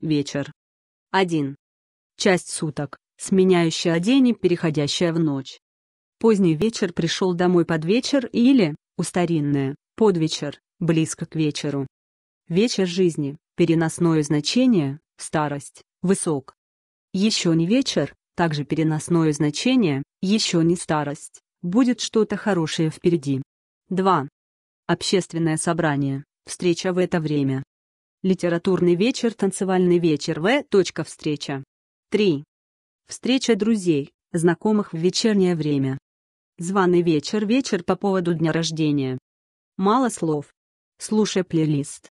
Вечер. 1. Часть суток, сменяющая день и переходящая в ночь. Поздний вечер пришел домой под вечер или, у под вечер, близко к вечеру. Вечер жизни, переносное значение, старость, высок. Еще не вечер, также переносное значение, еще не старость, будет что-то хорошее впереди. 2. Общественное собрание, встреча в это время, Литературный вечер, танцевальный вечер, в. Точка встреча. 3. Встреча друзей, знакомых в вечернее время. Званый вечер, вечер по поводу дня рождения. Мало слов. Слушай плейлист.